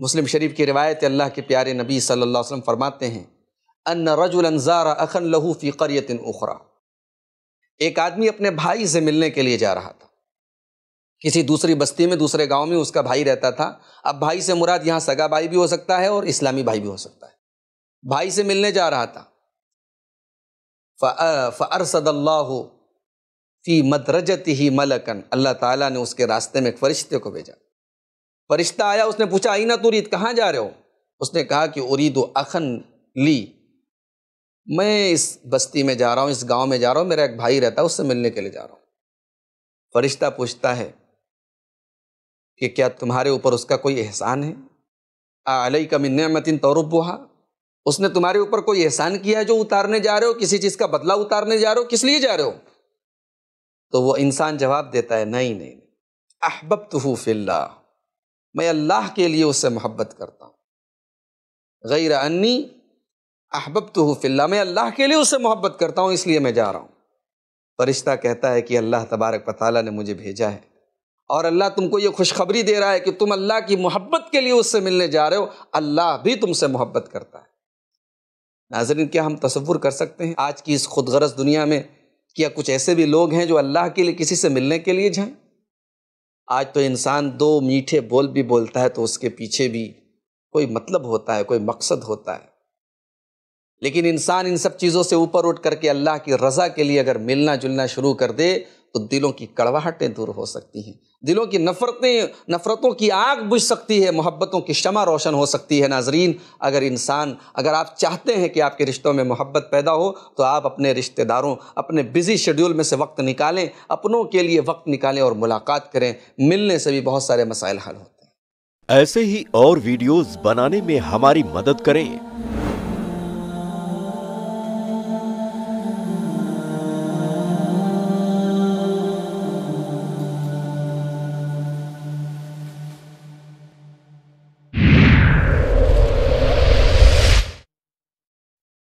मुस्लिम शरीफ की रिवायत अल्लाह के प्यारे नबी सल्लल्लाहु अलैहि वसल्लम फरमाते हैं अन रजुलजार अखन लहू फ़ी क़रियतिन उखरा एक आदमी अपने भाई से मिलने के लिए जा रहा था किसी दूसरी बस्ती में दूसरे गांव में उसका भाई रहता था अब भाई से मुराद यहाँ सगा भाई भी हो सकता है और इस्लामी भाई भी हो सकता है भाई से मिलने जा रहा था फ़रसदल्ला फ़ी मदरजत ही मलकन अल्लाह ताला ने उसके रास्ते में एक फरिश्ते को भेजा फरिश्ता आया उसने पूछा आई ना तुरीद कहाँ जा रहे हो उसने कहा कि उरीद अखन ली मैं इस बस्ती में जा रहा हूँ इस गांव में जा रहा हूँ मेरा एक भाई रहता है उससे मिलने के लिए जा रहा हूँ फरिश्ता पूछता है कि क्या तुम्हारे ऊपर उसका कोई एहसान है आलई का मिन्नमतिन तौरबुहा उसने तुम्हारे ऊपर कोई एहसान किया है जो उतारने जा रहे हो किसी चीज़ का बदला उतारने जा रहे हो किस लिए जा रहे हो तो वह इंसान जवाब देता है नहीं नहीं अहबब तो फिल्ला मैं अल्लाह के लिए उससे मोहब्बत करता हूँ गैर अन्नी अहबब तो फिल्ला मैं अल्लाह के लिए उससे मोहब्बत करता हूँ इसलिए मैं जा रहा हूँ फरिश्ता कहता है कि अल्लाह तबारक वाली ने मुझे भेजा है और अल्लाह तुमको ये खुशखबरी दे रहा है कि तुम अल्लाह की मोहब्बत के लिए उससे मिलने जा रहे हो अल्लाह भी तुमसे मोहब्बत करता है नाजरन क्या हम तस्वुर कर सकते हैं आज की इस खुदगरज दुनिया में क्या कुछ ऐसे भी लोग हैं जो अल्लाह के लिए किसी से मिलने के लिए जाएँ आज तो इंसान दो मीठे बोल भी बोलता है तो उसके पीछे भी कोई मतलब होता है कोई मकसद होता है लेकिन इंसान इन सब चीज़ों से ऊपर उठ करके अल्लाह की रज़ा के लिए अगर मिलना जुलना शुरू कर दे तो दिलों की कड़वाहटें दूर हो सकती हैं दिलों की नफ़रतें नफ़रतों की आग बुझ सकती है मोहब्बतों की शमा रोशन हो सकती है नाजरीन अगर इंसान अगर आप चाहते हैं कि आपके रिश्तों में मोहब्बत पैदा हो तो आप अपने रिश्तेदारों अपने बिज़ी शेड्यूल में से वक्त निकालें अपनों के लिए वक्त निकालें और मुलाकात करें मिलने से भी बहुत सारे मसाइल हल होते हैं ऐसे ही और वीडियोज़ बनाने में हमारी मदद करें